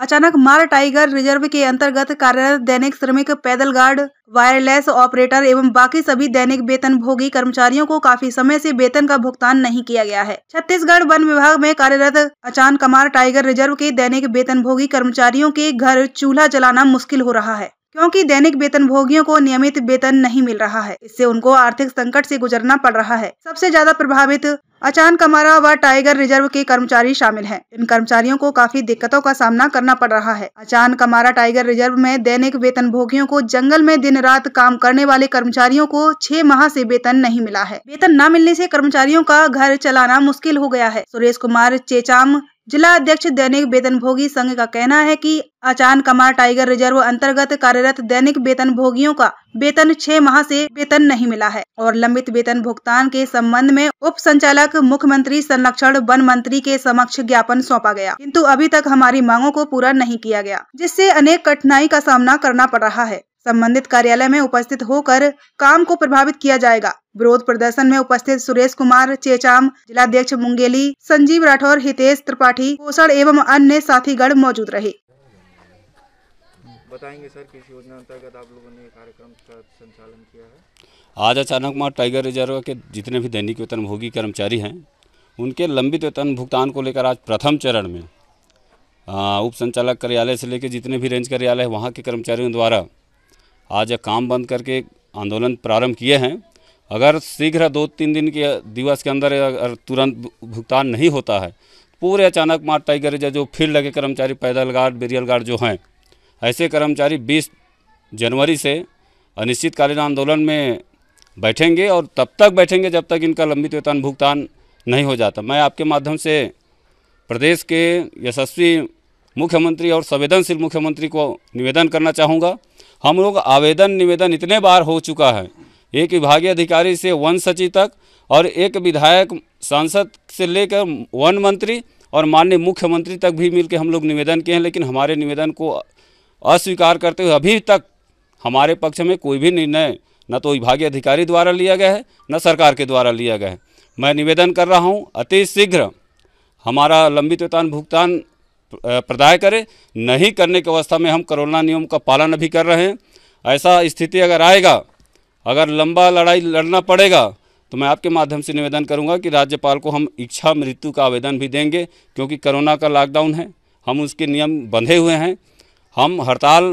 अचानक मार tiger reserve के अंतर्गत कार्यरत दैनिक श्रमिक पैदल गार्ड वायरलेस ऑपरेटर एवं बाकी सभी दैनिक वेतन भोगी कर्मचारियों को काफी समय से वेतन का भुगतान नहीं किया गया है छत्तीसगढ़ वन विभाग में कार्यरत अचान कमार टाइगर रिजर्व के दैनिक वेतन भोगी कर्मचारियों के घर चूल्हा जलाना मुश्किल हो रहा है क्योंकि दैनिक वेतन भोगियों को नियमित वेतन नहीं मिल रहा है इससे उनको आर्थिक संकट से गुजरना पड़ रहा है सबसे ज्यादा प्रभावित अचान कमारा व टाइगर रिजर्व के कर्मचारी शामिल हैं। इन कर्मचारियों को काफी दिक्कतों का सामना करना पड़ रहा है अचान कमारा टाइगर रिजर्व में दैनिक वेतन भोगियों को जंगल में दिन रात काम करने वाले कर्मचारियों को छह माह से वेतन नहीं मिला है वेतन न मिलने से कर्मचारियों का घर चलाना मुश्किल हो गया है सुरेश कुमार चेचाम जिला अध्यक्ष दैनिक वेतन भोगी संघ का कहना है कि अचान कमार टाइगर रिजर्व अंतर्गत कार्यरत दैनिक वेतन भोगियों का वेतन छह माह से वेतन नहीं मिला है और लंबित वेतन भुगतान के संबंध में उप संचालक मुख्यमंत्री संरक्षण वन मंत्री के समक्ष ज्ञापन सौंपा गया किंतु अभी तक हमारी मांगों को पूरा नहीं किया गया जिससे अनेक कठिनाई का सामना करना पड़ रहा है संबंधित कार्यालय में उपस्थित होकर काम को प्रभावित किया जाएगा विरोध प्रदर्शन में उपस्थित सुरेश कुमार चेचाम जिलाध्यक्ष मुंगेली संजीव राठौर हितेश त्रिपाठी पोषण एवं अन्य साथीगढ़ मौजूद रहे बताएंगे सर किस योजना अंतर्गत आप लोगों ने कार्यक्रम का संचालन किया है आज अचानक मार टाइगर रिजर्व के जितने भी दैनिक वेतन भोगी कर्मचारी हैं उनके लंबित वेतन भुगतान को लेकर आज प्रथम चरण में उप संचालक कार्यालय से लेकर जितने भी रेंज कार्यालय हैं वहाँ के कर्मचारियों द्वारा आज काम बंद करके आंदोलन प्रारंभ किए हैं अगर शीघ्र दो तीन दिन के दिवस के अंदर अगर तुरंत भुगतान नहीं होता है तो पूरे अचानक मार टाइगर रिजर्व जो फील्ड लगे कर्मचारी पैदल गार्ड बेरियल गार्ड जो हैं ऐसे कर्मचारी 20 जनवरी से अनिश्चितकालीन आंदोलन में बैठेंगे और तब तक बैठेंगे जब तक इनका लंबित वेतन भुगतान नहीं हो जाता मैं आपके माध्यम से प्रदेश के यशस्वी मुख्यमंत्री और संवेदनशील मुख्यमंत्री को निवेदन करना चाहूँगा हम लोग आवेदन निवेदन इतने बार हो चुका है एक विभागीय अधिकारी से वन सचिव तक और एक विधायक सांसद से लेकर वन मंत्री और माननीय मुख्यमंत्री तक भी मिलकर हम लोग निवेदन किए हैं लेकिन हमारे निवेदन को अस्वीकार करते हुए अभी तक हमारे पक्ष में कोई भी निर्णय न तो विभागीय अधिकारी द्वारा लिया गया है न सरकार के द्वारा लिया गया है मैं निवेदन कर रहा हूँ अति शीघ्र हमारा लंबित वेतन भुगतान प्रदाय करें नहीं करने की अवस्था में हम कोरोना नियम का पालन भी कर रहे हैं ऐसा स्थिति अगर आएगा अगर लंबा लड़ाई लड़ना पड़ेगा तो मैं आपके माध्यम से निवेदन करूंगा कि राज्यपाल को हम इच्छा मृत्यु का आवेदन भी देंगे क्योंकि कोरोना का लॉकडाउन है हम उसके नियम बंधे हुए हैं हम हड़ताल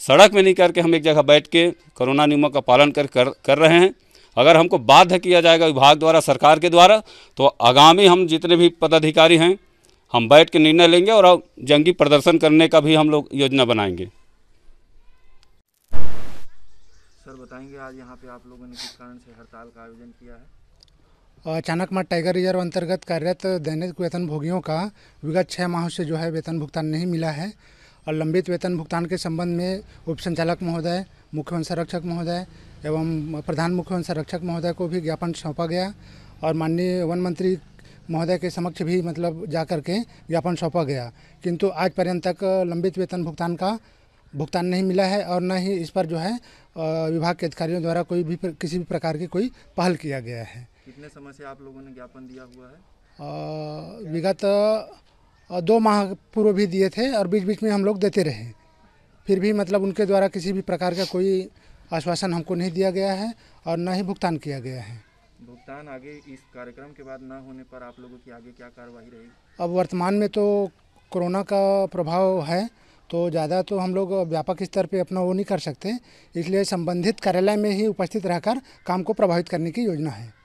सड़क में नहीं करके हम एक जगह बैठ के कोरोना नियमों का पालन कर कर, कर रहे हैं अगर हमको बाध्य किया जाएगा विभाग द्वारा सरकार के द्वारा तो आगामी हम जितने भी पदाधिकारी हैं हम बैठ के निर्णय लेंगे और जंगी प्रदर्शन करने का भी हम लोग योजना बनाएंगे सर बताएंगे आज यहाँ पे आप लोगों ने किस कारण से हड़ताल का आयोजन किया है अचानक मठ टाइगर रिजर्व अंतर्गत कार्यरत दैनिक वेतन भोगियों का विगत छः माह से जो है वेतन भुगतान नहीं मिला है और लंबित वेतन भुगतान के संबंध में उप संचालक महोदय मुख्य वन संरक्षक महोदय एवं प्रधान मुख्य वन संरक्षक महोदय को भी ज्ञापन सौंपा गया और माननीय वन मंत्री महोदय के समक्ष भी मतलब जा कर के ज्ञापन सौंपा गया किंतु आज पर्यंत तक लंबित वेतन भुगतान का भुगतान नहीं मिला है और न ही इस पर जो है विभाग के अधिकारियों द्वारा कोई भी किसी भी प्रकार की कोई पहल किया गया है कितने समय से आप लोगों ने ज्ञापन दिया हुआ है विगत और दो माह पूर्व भी दिए थे और बीच बीच में हम लोग देते रहे फिर भी मतलब उनके द्वारा किसी भी प्रकार का कोई आश्वासन हमको नहीं दिया गया है और न ही भुगतान किया गया है भुगतान आगे इस कार्यक्रम के बाद न होने पर आप लोगों की आगे क्या कार्रवाई रही अब वर्तमान में तो कोरोना का प्रभाव है तो ज़्यादा तो हम लोग व्यापक स्तर पे अपना वो नहीं कर सकते इसलिए संबंधित कार्यालय में ही उपस्थित रहकर काम को प्रभावित करने की योजना है